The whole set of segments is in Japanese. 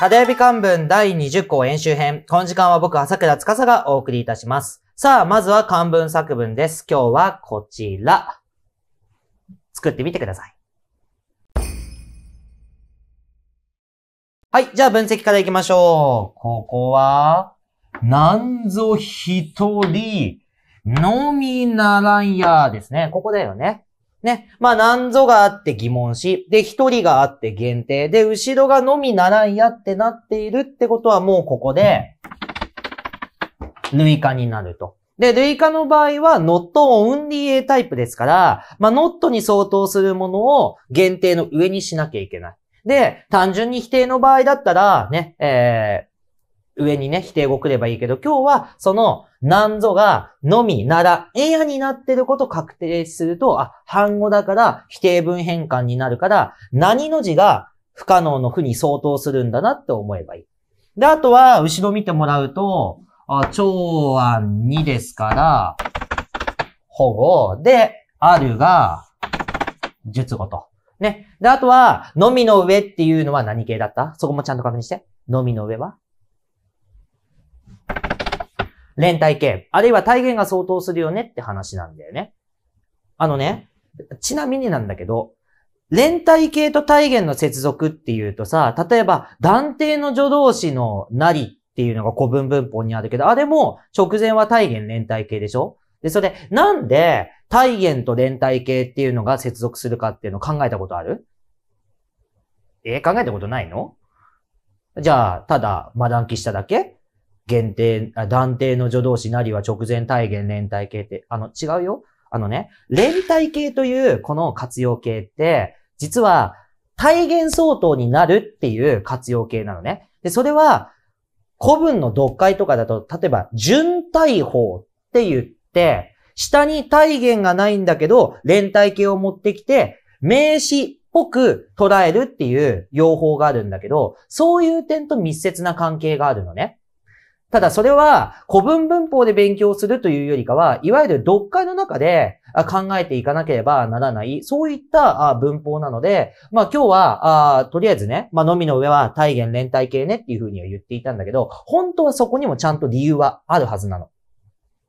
ただやび漢文第20項演習編。この時間は僕、浅倉司がお送りいたします。さあ、まずは漢文作文です。今日はこちら。作ってみてください。はい、じゃあ分析から行きましょう。ここは、なんぞ一人、のみならんやですね。ここだよね。ね。まあ、なんぞがあって疑問し、で、一人があって限定、で、後ろがのみならんやってなっているってことはもうここで、類化になると。で、類化の場合は、ノットオンリー A タイプですから、まあ、ノットに相当するものを限定の上にしなきゃいけない。で、単純に否定の場合だったら、ね、え上にね、否定語くればいいけど、今日はその、なんぞが、のみ、なら、えやになってること確定すると、あ、半語だから否定文変換になるから、何の字が不可能の負に相当するんだなって思えばいい。で、あとは、後ろ見てもらうと、あ長安にですから、保護で、あるが、術語と。ね。で、あとは、のみの上っていうのは何系だったそこもちゃんと確認して。のみの上は連帯系、あるいは体現が相当するよねって話なんだよね。あのね、ちなみになんだけど、連帯系と体現の接続っていうとさ、例えば断定の助動詞のなりっていうのが古文文法にあるけど、あれも直前は体現連帯系でしょで、それ、なんで体現と連帯系っていうのが接続するかっていうのを考えたことあるえー、考えたことないのじゃあ、ただ、まだ暗記しただけ限定、断定の助動詞なりは直前体現連体形って、あの、違うよ。あのね、連体形というこの活用形って、実は体現相当になるっていう活用形なのね。で、それは、古文の読解とかだと、例えば、順体法って言って、下に体言がないんだけど、連体形を持ってきて、名詞っぽく捉えるっていう用法があるんだけど、そういう点と密接な関係があるのね。ただそれは古文文法で勉強するというよりかは、いわゆる読解の中で考えていかなければならない、そういった文法なので、まあ今日は、あとりあえずね、まあのみの上は体言連帯形ねっていうふうには言っていたんだけど、本当はそこにもちゃんと理由はあるはずなの。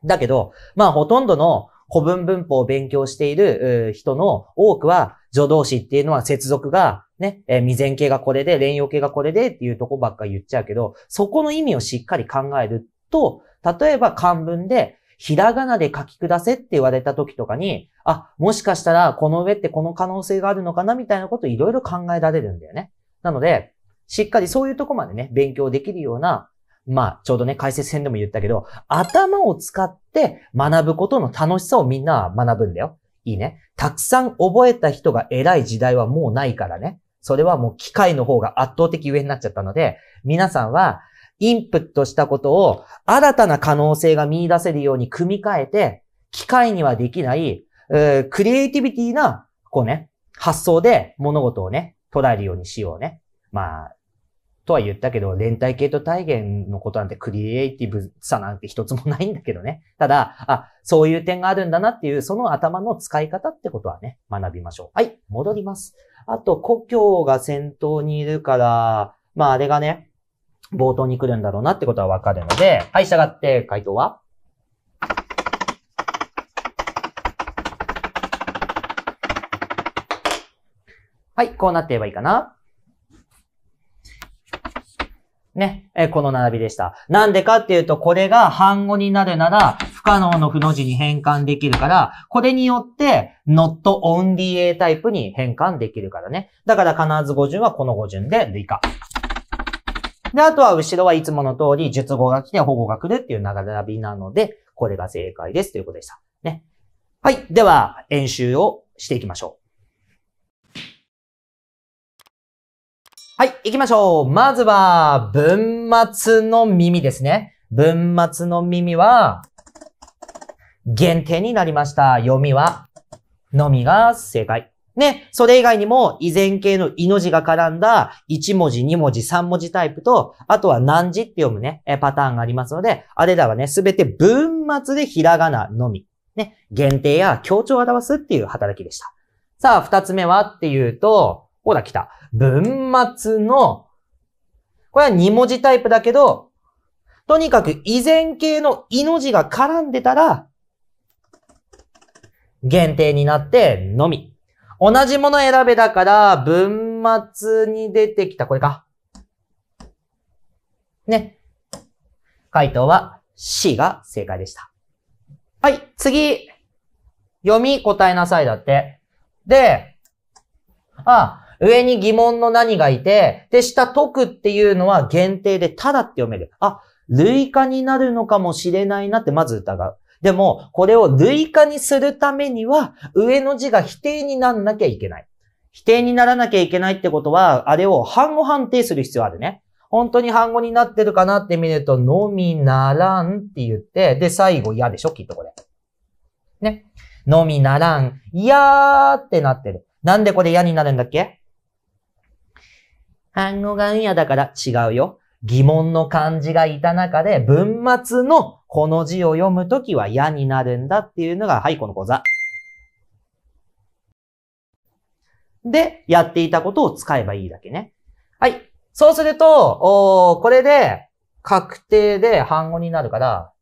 だけど、まあほとんどの古文文法を勉強している人の多くは、助動詞っていうのは接続がね、えー、未然形がこれで、連用形がこれでっていうとこばっか言っちゃうけど、そこの意味をしっかり考えると、例えば漢文で、ひらがなで書き下せって言われた時とかに、あ、もしかしたらこの上ってこの可能性があるのかなみたいなことをいろいろ考えられるんだよね。なので、しっかりそういうとこまでね、勉強できるような、まあ、ちょうどね、解説編でも言ったけど、頭を使って学ぶことの楽しさをみんな学ぶんだよ。いいね。たくさん覚えた人が偉い時代はもうないからね。それはもう機械の方が圧倒的上になっちゃったので、皆さんはインプットしたことを新たな可能性が見出せるように組み替えて、機械にはできない、えー、クリエイティビティな、こうね、発想で物事をね、捉えるようにしようね。まあ、とは言ったけど、連帯系と体現のことなんてクリエイティブさなんて一つもないんだけどね。ただ、あ、そういう点があるんだなっていう、その頭の使い方ってことはね、学びましょう。はい、戻ります。あと、故郷が先頭にいるから、まああれがね、冒頭に来るんだろうなってことはわかるので、はい、従って回答ははい、こうなってればいいかな。ね、えこの並びでした。なんでかっていうと、これが半語になるなら、不可能の負の字に変換できるから、これによって、not only A タイプに変換できるからね。だから必ず語順はこの語順で類化。で、あとは後ろはいつもの通り、述語が来て保護が来るっていう並びなので、これが正解ですということでした。ね。はい。では、演習をしていきましょう。はい、行きましょう。まずは、文末の耳ですね。文末の耳は、限定になりました。読みは、のみが正解。ね、それ以外にも、以前形の命が絡んだ、1文字、2文字、3文字タイプと、あとは何字って読むね、パターンがありますので、あれらはね、すべて文末でひらがなのみ。ね、限定や強調を表すっていう働きでした。さあ、二つ目はっていうと、ほら来た。文末の、これは2文字タイプだけど、とにかく依然形のいの字が絡んでたら、限定になってのみ。同じもの選べだから、文末に出てきた、これか。ね。回答は C が正解でした。はい、次。読み答えなさいだって。で、あ、上に疑問の何がいて、で、下解くっていうのは限定でただって読める。あ、類化になるのかもしれないなってまず疑う。でも、これを類化にするためには、上の字が否定にならなきゃいけない。否定にならなきゃいけないってことは、あれを反語判定する必要あるね。本当に反語になってるかなって見ると、のみならんって言って、で、最後嫌でしょきっとこれ。ね。のみならん、嫌ーってなってる。なんでこれ嫌になるんだっけ単語がんやだから違うよ。疑問の漢字がいた中で、文末のこの字を読むときはやになるんだっていうのが、はい、この講座。で、やっていたことを使えばいいだけね。はい。そうすると、おこれで、確定で半語になるから、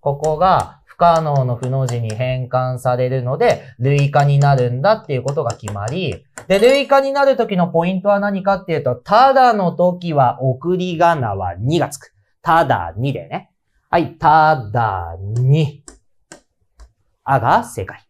ここが不可能の不の字に変換されるので、類化になるんだっていうことが決まり、で、類化になる時のポイントは何かっていうと、ただの時は送り仮名は2がつく。ただ2でね。はい、ただ2。あが正解。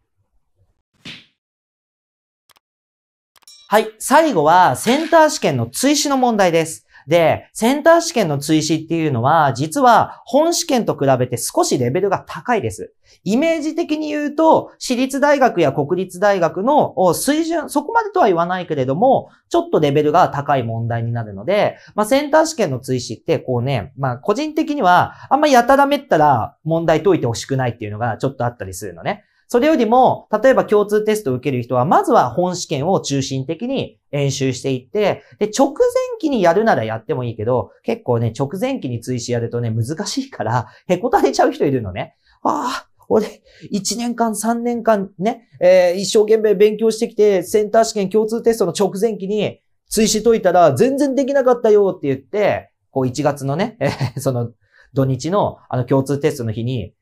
はい、最後はセンター試験の追試の問題です。で、センター試験の追試っていうのは、実は本試験と比べて少しレベルが高いです。イメージ的に言うと、私立大学や国立大学の水準、そこまでとは言わないけれども、ちょっとレベルが高い問題になるので、まあ、センター試験の追試って、こうね、まあ、個人的には、あんまやたらめったら問題解いてほしくないっていうのがちょっとあったりするのね。それよりも、例えば共通テストを受ける人は、まずは本試験を中心的に演習していって、で、直前期にやるならやってもいいけど、結構ね、直前期に追試やるとね、難しいから、へこたれちゃう人いるのね。ああ、俺、1年間、3年間ね、えー、一生懸命勉強してきて、センター試験共通テストの直前期に追試解いたら、全然できなかったよって言って、こう1月のね、えー、その土日のあの共通テストの日に、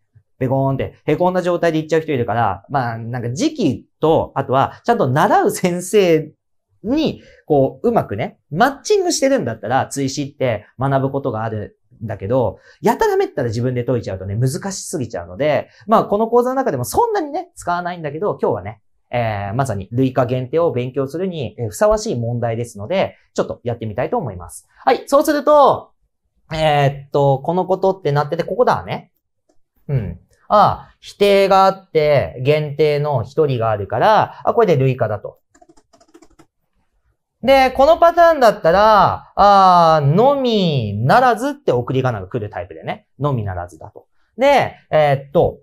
ペコーンって、へこんだ状態で行っちゃう人いるから、まあ、なんか時期と、あとは、ちゃんと習う先生に、こう、うまくね、マッチングしてるんだったら、追試って学ぶことがあるんだけど、やたらめったら自分で解いちゃうとね、難しすぎちゃうので、まあ、この講座の中でもそんなにね、使わないんだけど、今日はね、えー、まさに類化限定を勉強するに、えふさわしい問題ですので、ちょっとやってみたいと思います。はい、そうすると、えー、っと、このことってなってて、ここだわね。うん。ああ、否定があって、限定の一人があるから、あ、これで類化だと。で、このパターンだったら、あのみならずって送り仮名が来るタイプでね。のみならずだと。で、えー、っと、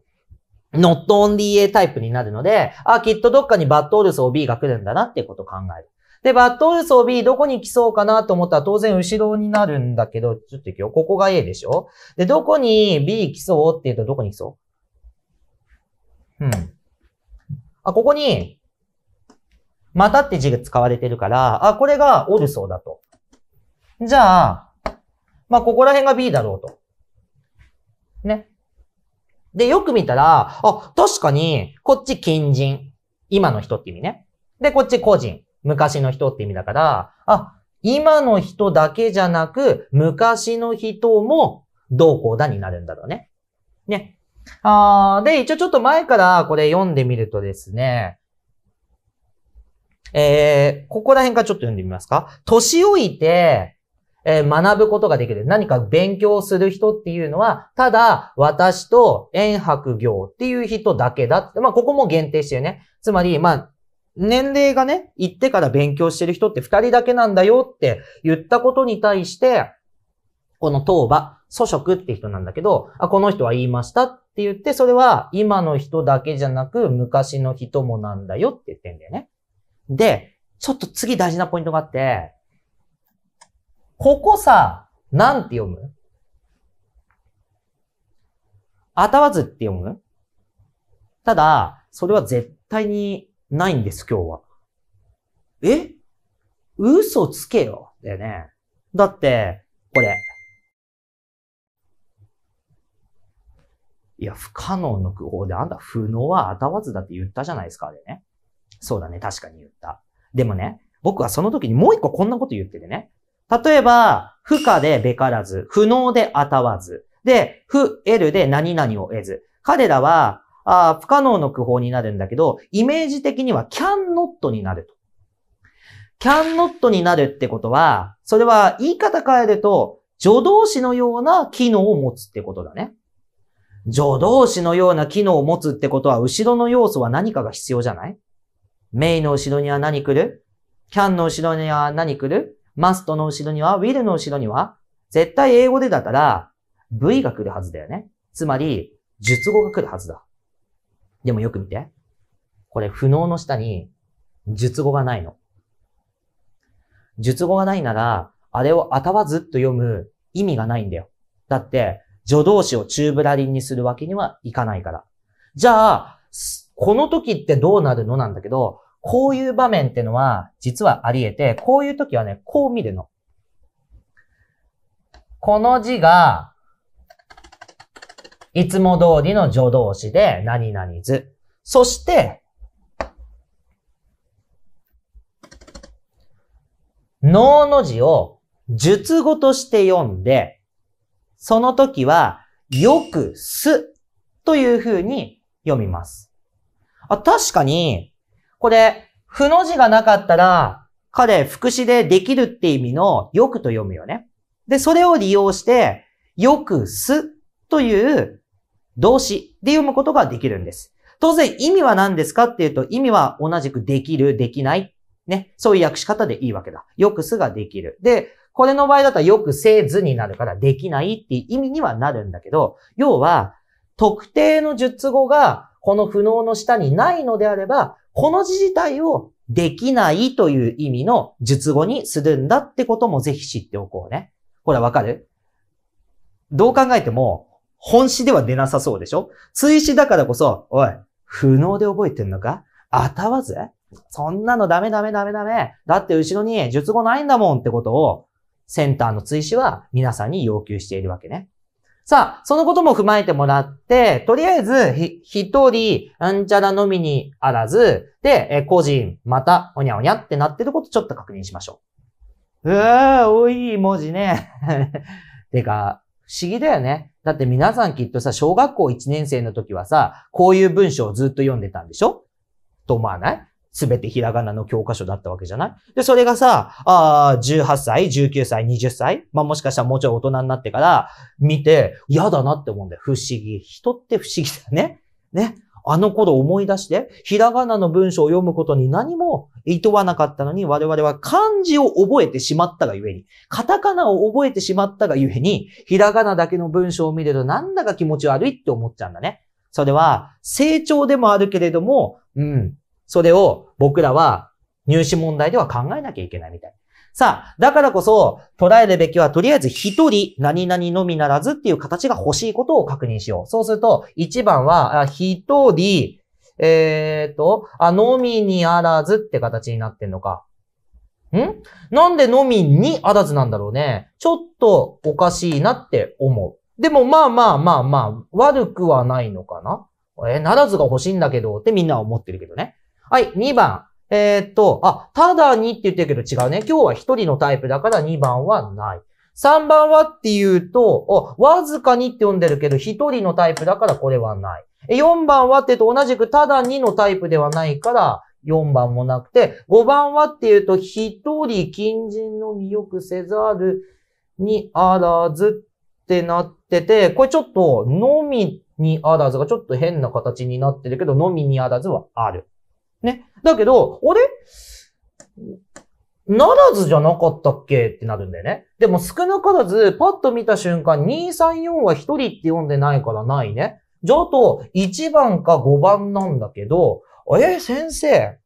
not only a タイプになるので、あ、きっとどっかにバットオルス OB が来るんだなっていうことを考える。で、バットオルス OB どこに来そうかなと思ったら当然後ろになるんだけど、ちょっと行くよ。ここが A でしょで、どこに B 来そうって言うとどこに来そううん。あ、ここに、またって字が使われてるから、あ、これがオルソーだと。じゃあ、まあ、ここら辺が B だろうと。ね。で、よく見たら、あ、確かに、こっち近人。今の人って意味ね。で、こっち個人。昔の人って意味だから、あ、今の人だけじゃなく、昔の人もどうこうだになるんだろうね。ね。あで、一応ちょっと前からこれ読んでみるとですね、えー、ここら辺からちょっと読んでみますか。年老いて、え学ぶことができる。何か勉強する人っていうのは、ただ、私と遠白業っていう人だけだって。まあ、ここも限定してるね。つまり、まあ、年齢がね、行ってから勉強してる人って二人だけなんだよって言ったことに対して、この当場、祖職って人なんだけど、あ、この人は言いました。って言って、それは今の人だけじゃなく昔の人もなんだよって言ってんだよね。で、ちょっと次大事なポイントがあって、ここさ、なんて読むあたわずって読むただ、それは絶対にないんです、今日は。え嘘つけよ。だよね。だって、これ、いや、不可能の句法で、あんた不能は当たわずだって言ったじゃないですか、あれね。そうだね、確かに言った。でもね、僕はその時にもう一個こんなこと言っててね。例えば、不可でべからず、不能で当たわず、で、不、得で何々を得ず。彼らは、あ不可能の句法になるんだけど、イメージ的には can not になると。can not になるってことは、それは言い方変えると、助動詞のような機能を持つってことだね。助動詞のような機能を持つってことは、後ろの要素は何かが必要じゃないメイの後ろには何来る ?can の後ろには何来る ?must の後ろには will の後ろには絶対英語でだから、V が来るはずだよね。つまり、述語が来るはずだ。でもよく見て。これ、不能の下に、述語がないの。述語がないなら、あれをあたわずと読む意味がないんだよ。だって、助動詞をチューブラリンにするわけにはいかないから。じゃあ、この時ってどうなるのなんだけど、こういう場面ってのは、実はあり得て、こういう時はね、こう見るの。この字が、いつも通りの助動詞で、何々図。そして、脳の字を、術語として読んで、その時は、よくすという風に読みます。あ、確かに、これ、ふの字がなかったら、彼、副詞でできるって意味のよくと読むよね。で、それを利用して、よくすという動詞で読むことができるんです。当然意味は何ですかっていうと意味は同じくできる、できない。ね。そういう訳し方でいいわけだ。よくすができる。で、これの場合だったらよくせずになるからできないっていう意味にはなるんだけど、要は、特定の術語がこの不能の下にないのであれば、この字自体をできないという意味の術語にするんだってこともぜひ知っておこうね。ほら、わかるどう考えても、本詞では出なさそうでしょ追詞だからこそ、おい、不能で覚えてんのかあたわずそんなのダメダメダメダメ。だって後ろに術語ないんだもんってことをセンターの追試は皆さんに要求しているわけね。さあ、そのことも踏まえてもらって、とりあえず、ひ、一人、あんちゃらのみにあらず、で、え、個人、また、おにゃおにゃってなってることちょっと確認しましょう。うわー、多い文字ね。てか、不思議だよね。だって皆さんきっとさ、小学校1年生の時はさ、こういう文章をずっと読んでたんでしょと思わないすべてひらがなの教科書だったわけじゃないで、それがさ、あ18歳、19歳、20歳まあ、もしかしたらもうちょい大人になってから見て、嫌だなって思うんだよ。不思議。人って不思議だね。ね。あの頃思い出して、ひらがなの文章を読むことに何も厭わなかったのに、我々は漢字を覚えてしまったがゆえに、カタカナを覚えてしまったがゆえに、ひらがなだけの文章を見るとなんだか気持ち悪いって思っちゃうんだね。それは成長でもあるけれども、うん、それを僕らは入試問題では考えなきゃいけないみたい。さあ、だからこそ捉えるべきはとりあえず一人何々のみならずっていう形が欲しいことを確認しよう。そうすると、1番は一人、えー、っと、あ、のみにあらずって形になってんのか。んなんでのみにあらずなんだろうね。ちょっとおかしいなって思う。でもまあまあまあまあ、悪くはないのかな。えならずが欲しいんだけどってみんなは思ってるけどね。はい、2番。えー、っと、あ、ただにって言ってるけど違うね。今日は1人のタイプだから2番はない。3番はっていうと、わずかにって読んでるけど、1人のタイプだからこれはない。4番はって言うと同じくただにのタイプではないから、4番もなくて、5番はっていうと、1人近人のみよくせざるにあらずってなってて、これちょっと、のみにあらずがちょっと変な形になってるけど、のみにあらずはある。ね。だけど、あれならずじゃなかったっけってなるんだよね。でも少なからず、パッと見た瞬間、234は1人って読んでないからないね。じゃあと、1番か5番なんだけど、え先生、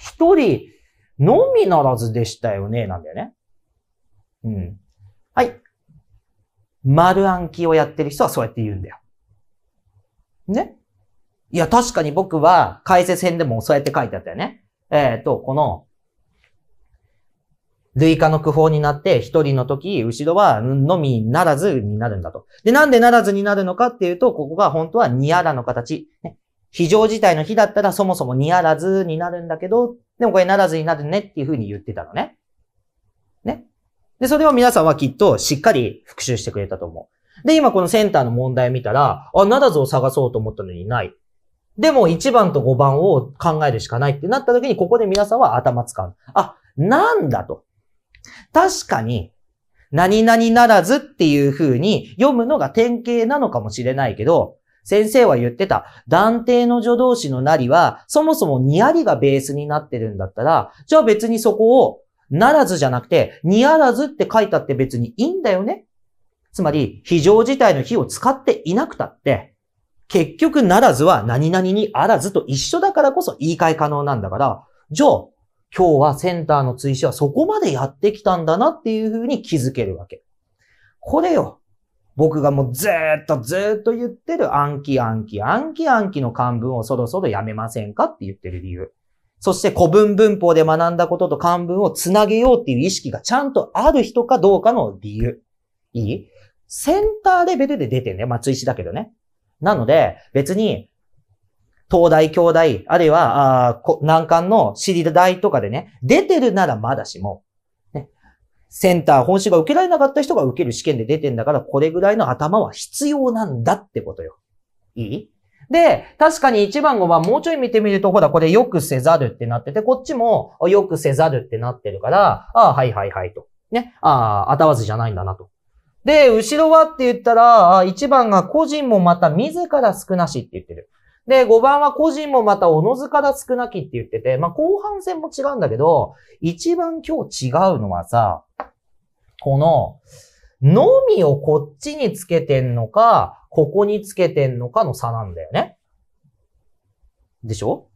1人のみならずでしたよね、なんだよね。うん。はい。丸暗記をやってる人はそうやって言うんだよ。ね。いや、確かに僕は解説編でもそうやって書いてあったよね。えっ、ー、と、この、類化の工法になって一人の時、後ろはのみならずになるんだと。で、なんでならずになるのかっていうと、ここが本当はにあらの形。ね、非常事態の日だったらそもそもにあらずになるんだけど、でもこれならずになるねっていうふうに言ってたのね。ね。で、それを皆さんはきっとしっかり復習してくれたと思う。で、今このセンターの問題を見たら、あ、ならずを探そうと思ったのにない。でも1番と5番を考えるしかないってなった時に、ここで皆さんは頭使う。あ、なんだと。確かに、何々ならずっていう風に読むのが典型なのかもしれないけど、先生は言ってた、断定の助動詞のなりは、そもそもにありがベースになってるんだったら、じゃあ別にそこを、ならずじゃなくて、にあらずって書いたって別にいいんだよね。つまり、非常事態の日を使っていなくたって、結局ならずは何々にあらずと一緒だからこそ言い換え可能なんだから、じゃあ、今日はセンターの追試はそこまでやってきたんだなっていうふうに気づけるわけ。これよ。僕がもうずっとずっと言ってる暗記暗記暗記暗記の漢文をそろそろやめませんかって言ってる理由。そして古文文法で学んだことと漢文をつなげようっていう意識がちゃんとある人かどうかの理由。いいセンターレベルで出てんね。まあ、追試だけどね。なので、別に、東大、京大、あるいは、あ難関の私立大とかでね、出てるならまだしも、ね、センター、本試が受けられなかった人が受ける試験で出てんだから、これぐらいの頭は必要なんだってことよ。いいで、確かに1番5番もうちょい見てみると、ほら、これよくせざるってなってて、こっちもよくせざるってなってるから、ああ、はいはいはいと。ね。ああ、当たわずじゃないんだなと。で、後ろはって言ったら、1番が個人もまた自ら少なしって言ってる。で、5番は個人もまたおのずから少なきって言ってて、まあ、後半戦も違うんだけど、一番今日違うのはさ、この、のみをこっちにつけてんのか、ここにつけてんのかの差なんだよね。でしょ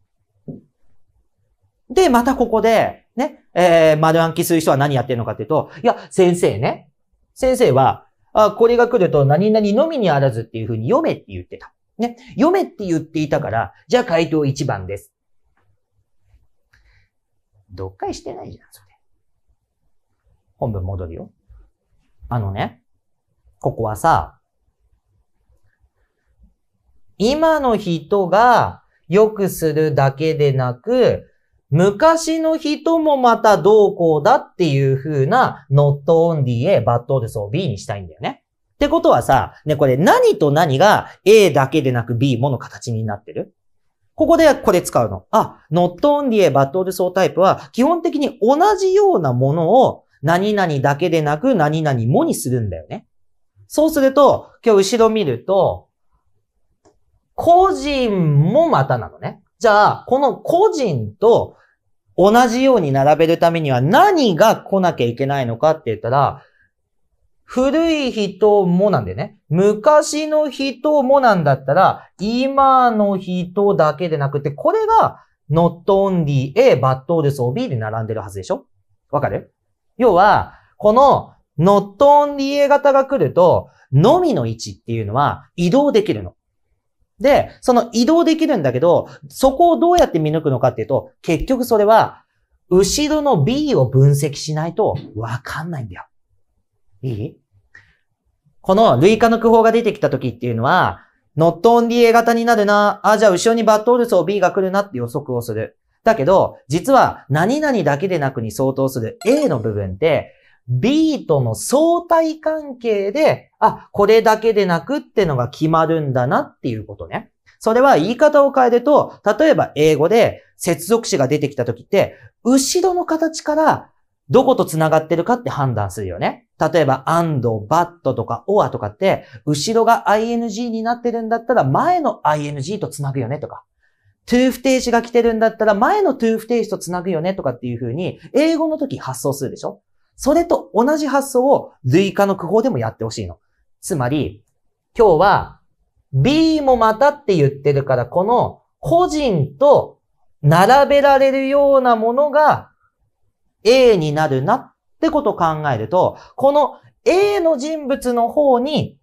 で、またここで、ね、えー、丸暗記する人は何やってるのかっていうと、いや、先生ね、先生は、あこれが来ると何々のみにあらずっていうふうに読めって言ってた。ね。読めって言っていたから、じゃあ回答1番です。読解してないじゃん、それ。本文戻るよ。あのね、ここはさ、今の人が良くするだけでなく、昔の人もまたどうこうだっていう風な not only A but also B にしたいんだよね。ってことはさ、ね、これ何と何が A だけでなく B もの形になってるここでこれ使うの。あ、not only A but also タイプは基本的に同じようなものを何々だけでなく何々もにするんだよね。そうすると、今日後ろ見ると、個人もまたなのね。じゃあ、この個人と同じように並べるためには何が来なきゃいけないのかって言ったら、古い人もなんでね、昔の人もなんだったら、今の人だけでなくて、これが not only A but also B で並んでるはずでしょわかる要は、この not only A 型が来ると、のみの位置っていうのは移動できるの。で、その移動できるんだけど、そこをどうやって見抜くのかっていうと、結局それは、後ろの B を分析しないとわかんないんだよ。いいこの類化の句法が出てきた時っていうのは、ノットオンリー A 型になるな、あ、じゃあ後ろにバットオルソー B が来るなって予測をする。だけど、実は何々だけでなくに相当する A の部分って、B との相対関係で、あ、これだけでなくってのが決まるんだなっていうことね。それは言い方を変えると、例えば英語で接続詞が出てきた時って、後ろの形からどこと繋がってるかって判断するよね。例えば、and, but とか or とかって、後ろが ing になってるんだったら前の ing と繋ぐよねとか。to 不定詞が来てるんだったら前の to 不定詞と繋ぐよねとかっていう風に、英語の時発想するでしょそれと同じ発想を類化の句法でもやってほしいの。つまり、今日は B もまたって言ってるから、この個人と並べられるようなものが A になるなってことを考えると、この A の人物の方に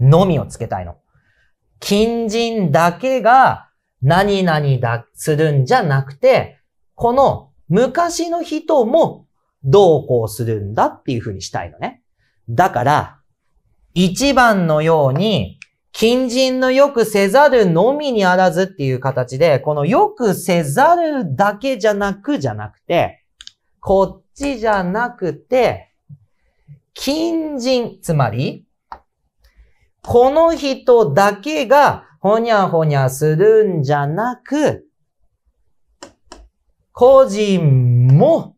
のみをつけたいの。近人だけが何々だ、するんじゃなくて、この昔の人もどうこうするんだっていうふうにしたいのね。だから、一番のように、近人のよくせざるのみにあらずっていう形で、このよくせざるだけじゃなくじゃなくて、こっちじゃなくて、近人、つまり、この人だけがほにゃほにゃするんじゃなく、個人も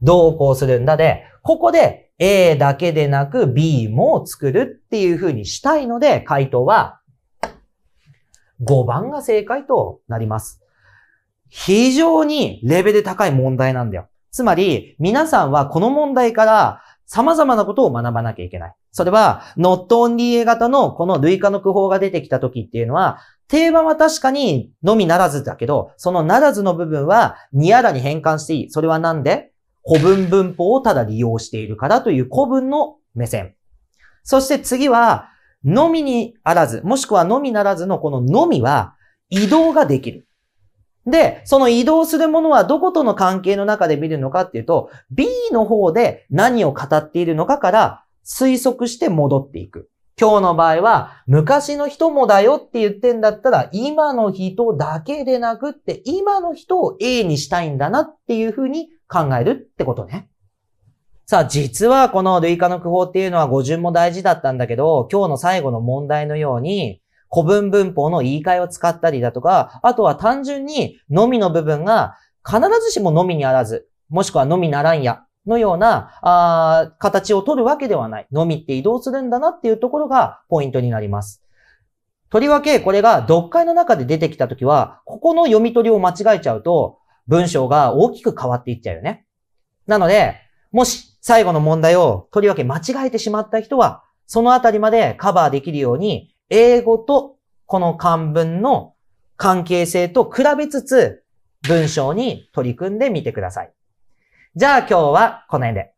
どうこうするんだで、ここで A だけでなく B も作るっていう風にしたいので、回答は5番が正解となります。非常にレベル高い問題なんだよ。つまり、皆さんはこの問題から様々なことを学ばなきゃいけない。それは、ノットオンリー A 型のこの類化の句法が出てきた時っていうのは、定番は確かにのみならずだけど、そのならずの部分はにやらに変換していい。それはなんで古文文法をただ利用しているからという古文の目線。そして次は、のみにあらず、もしくはのみならずのこののみは移動ができる。で、その移動するものはどことの関係の中で見るのかっていうと、B の方で何を語っているのかから推測して戻っていく。今日の場合は、昔の人もだよって言ってんだったら、今の人だけでなくって、今の人を A にしたいんだなっていうふうに考えるってことね。さあ、実はこの類化の句法っていうのは語順も大事だったんだけど、今日の最後の問題のように、古文文法の言い換えを使ったりだとか、あとは単純に、のみの部分が、必ずしものみにあらず、もしくはのみならんや、のような、あ形を取るわけではない。のみって移動するんだなっていうところがポイントになります。とりわけ、これが読解の中で出てきたときは、ここの読み取りを間違えちゃうと、文章が大きく変わっていっちゃうよね。なので、もし最後の問題をとりわけ間違えてしまった人は、そのあたりまでカバーできるように、英語とこの漢文の関係性と比べつつ、文章に取り組んでみてください。じゃあ今日はこの辺で。